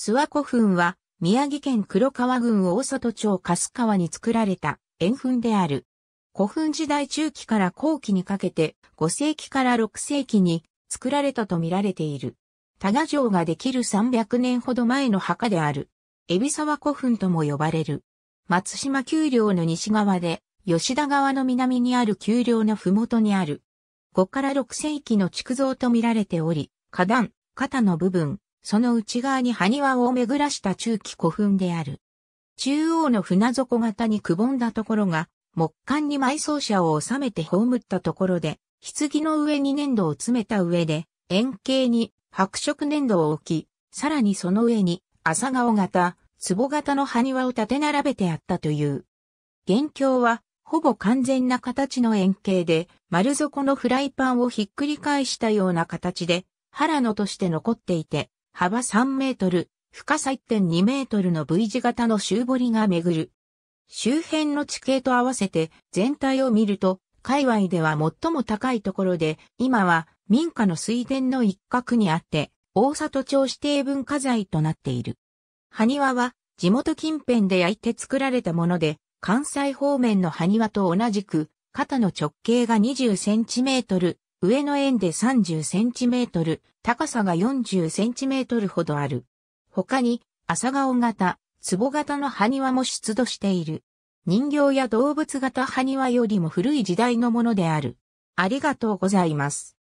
諏訪古墳は、宮城県黒川郡大里町粕川に作られた円墳である。古墳時代中期から後期にかけて5世紀から6世紀に作られたと見られている。多賀城ができる300年ほど前の墓である。海老沢古墳とも呼ばれる。松島丘陵の西側で、吉田川の南にある丘陵の麓にある。5から6世紀の築造と見られており、花壇、肩の部分、その内側に埴輪を巡らした中期古墳である。中央の船底型にくぼんだところが、木管に埋葬者を収めて葬ったところで、棺の上に粘土を詰めた上で、円形に白色粘土を置き、さらにその上に朝顔型、壺型の埴輪を立て並べてあったという。元凶は、ほぼ完全な形の円形で、丸底のフライパンをひっくり返したような形で、腹野として残っていて、幅3メートル、深さ1.2メートルの V 字型の周堀が巡る。周辺の地形と合わせて全体を見ると、界隈では最も高いところで、今は民家の水田の一角にあって、大里町指定文化財となっている。埴輪は地元近辺で焼いて作られたもので、関西方面の埴輪と同じく、肩の直径が20センチメートル、上の円で30センチメートル、高さが40センチメートルほどある。他に、朝顔型、壺型の埴輪も出土している。人形や動物型埴輪よりも古い時代のものである。ありがとうございます。